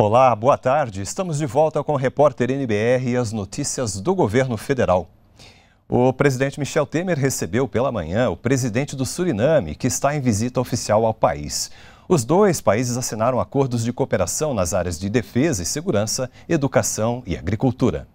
Olá, boa tarde. Estamos de volta com o repórter NBR e as notícias do governo federal. O presidente Michel Temer recebeu pela manhã o presidente do Suriname, que está em visita oficial ao país. Os dois países assinaram acordos de cooperação nas áreas de defesa e segurança, educação e agricultura.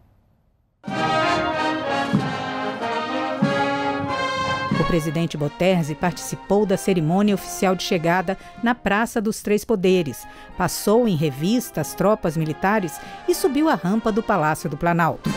O presidente Boterzi participou da cerimônia oficial de chegada na Praça dos Três Poderes, passou em revista as tropas militares e subiu a rampa do Palácio do Planalto.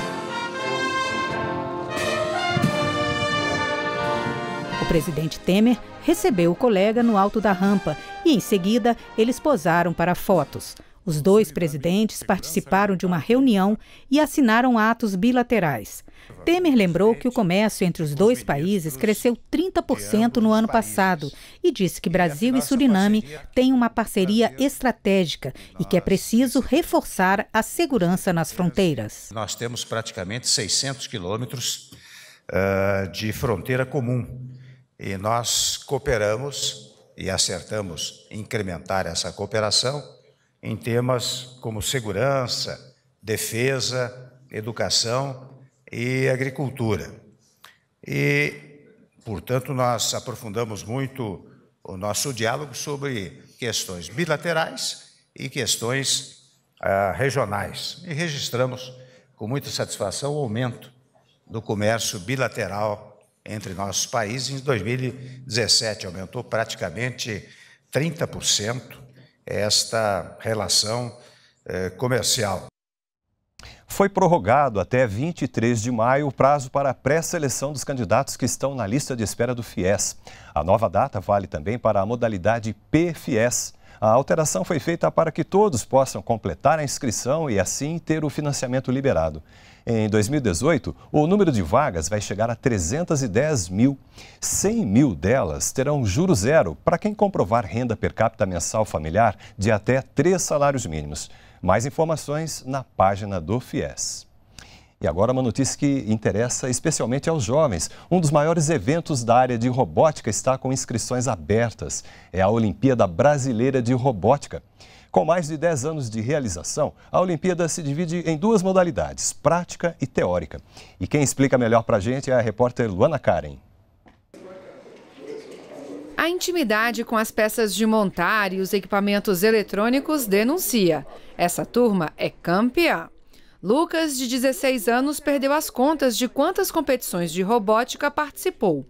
O presidente Temer recebeu o colega no alto da rampa e, em seguida, eles posaram para fotos. Os dois presidentes participaram de uma reunião e assinaram atos bilaterais. Temer lembrou que o comércio entre os dois países cresceu 30% no ano passado e disse que Brasil e Suriname têm uma parceria estratégica e que é preciso reforçar a segurança nas fronteiras. Nós temos praticamente 600 quilômetros ah, de fronteira comum e nós cooperamos e acertamos incrementar essa cooperação em temas como segurança, defesa, educação e agricultura. E, portanto, nós aprofundamos muito o nosso diálogo sobre questões bilaterais e questões ah, regionais. E registramos com muita satisfação o aumento do comércio bilateral entre nossos países. Em 2017, aumentou praticamente 30% esta relação eh, comercial. Foi prorrogado até 23 de maio o prazo para a pré-seleção dos candidatos que estão na lista de espera do FIES. A nova data vale também para a modalidade PFIES, a alteração foi feita para que todos possam completar a inscrição e assim ter o financiamento liberado. Em 2018, o número de vagas vai chegar a 310 mil. 100 mil delas terão juro zero para quem comprovar renda per capita mensal familiar de até três salários mínimos. Mais informações na página do FIES. E agora uma notícia que interessa especialmente aos jovens. Um dos maiores eventos da área de robótica está com inscrições abertas. É a Olimpíada Brasileira de Robótica. Com mais de 10 anos de realização, a Olimpíada se divide em duas modalidades, prática e teórica. E quem explica melhor para a gente é a repórter Luana Karen. A intimidade com as peças de montar e os equipamentos eletrônicos denuncia. Essa turma é campeã. Lucas, de 16 anos, perdeu as contas de quantas competições de robótica participou.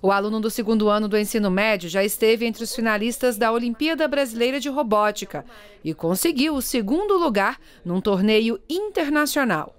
O aluno do segundo ano do ensino médio já esteve entre os finalistas da Olimpíada Brasileira de Robótica e conseguiu o segundo lugar num torneio internacional.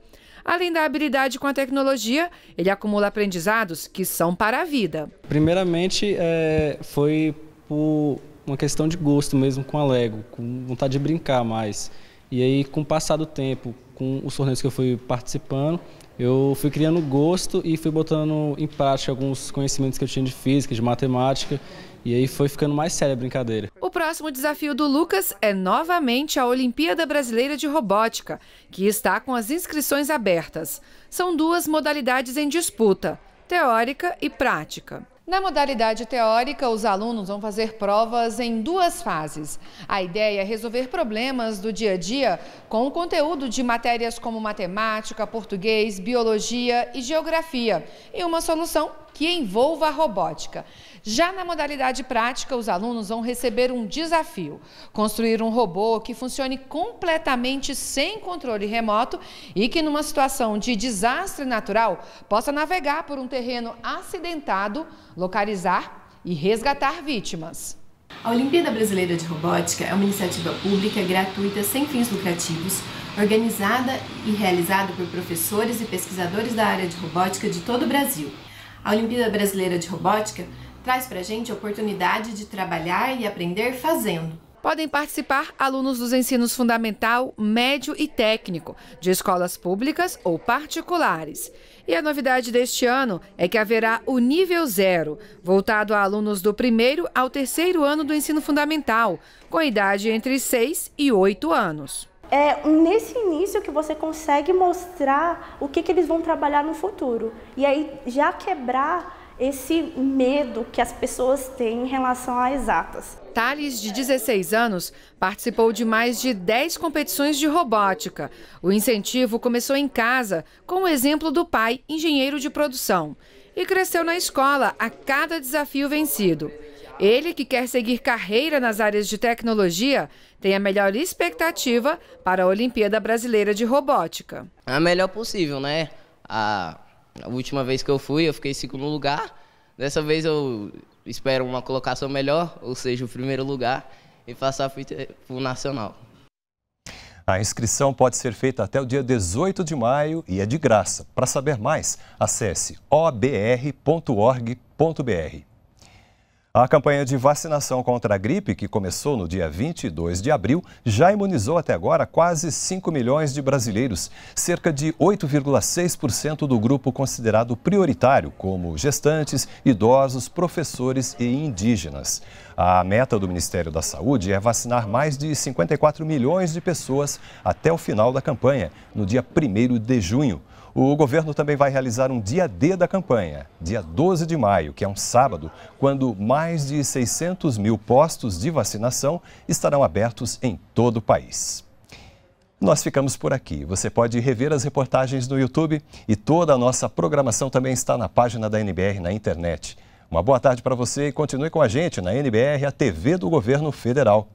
Além da habilidade com a tecnologia, ele acumula aprendizados que são para a vida. Primeiramente, é, foi por uma questão de gosto mesmo com a Lego, com vontade de brincar mais. E aí, com o passar do tempo, com os torneios que eu fui participando, eu fui criando gosto e fui botando em prática alguns conhecimentos que eu tinha de física, de matemática, e aí foi ficando mais séria a brincadeira. O próximo desafio do Lucas é novamente a Olimpíada Brasileira de Robótica, que está com as inscrições abertas. São duas modalidades em disputa, teórica e prática. Na modalidade teórica, os alunos vão fazer provas em duas fases. A ideia é resolver problemas do dia a dia com o conteúdo de matérias como matemática, português, biologia e geografia, e uma solução que envolva a robótica. Já na modalidade prática, os alunos vão receber um desafio: construir um robô que funcione completamente sem controle remoto e que, numa situação de desastre natural, possa navegar por um terreno acidentado, localizar e resgatar vítimas. A Olimpíada Brasileira de Robótica é uma iniciativa pública gratuita sem fins lucrativos, organizada e realizada por professores e pesquisadores da área de robótica de todo o Brasil. A Olimpíada Brasileira de Robótica traz para a gente a oportunidade de trabalhar e aprender fazendo. Podem participar alunos dos ensinos fundamental, médio e técnico, de escolas públicas ou particulares. E a novidade deste ano é que haverá o nível zero, voltado a alunos do primeiro ao terceiro ano do ensino fundamental, com idade entre 6 e 8 anos é nesse início que você consegue mostrar o que, que eles vão trabalhar no futuro. E aí já quebrar esse medo que as pessoas têm em relação a exatas. Thales, de 16 anos, participou de mais de 10 competições de robótica. O incentivo começou em casa, com o exemplo do pai, engenheiro de produção, e cresceu na escola a cada desafio vencido. Ele, que quer seguir carreira nas áreas de tecnologia, tem a melhor expectativa para a Olimpíada Brasileira de Robótica. A melhor possível, né? A, a última vez que eu fui, eu fiquei em segundo lugar. Dessa vez eu espero uma colocação melhor, ou seja, o primeiro lugar, e passar para o nacional. A inscrição pode ser feita até o dia 18 de maio e é de graça. Para saber mais, acesse obr.org.br. A campanha de vacinação contra a gripe, que começou no dia 22 de abril, já imunizou até agora quase 5 milhões de brasileiros, cerca de 8,6% do grupo considerado prioritário, como gestantes, idosos, professores e indígenas. A meta do Ministério da Saúde é vacinar mais de 54 milhões de pessoas até o final da campanha, no dia 1 de junho. O governo também vai realizar um dia D da campanha, dia 12 de maio, que é um sábado, quando mais de 600 mil postos de vacinação estarão abertos em todo o país. Nós ficamos por aqui. Você pode rever as reportagens no YouTube e toda a nossa programação também está na página da NBR na internet. Uma boa tarde para você e continue com a gente na NBR, a TV do Governo Federal.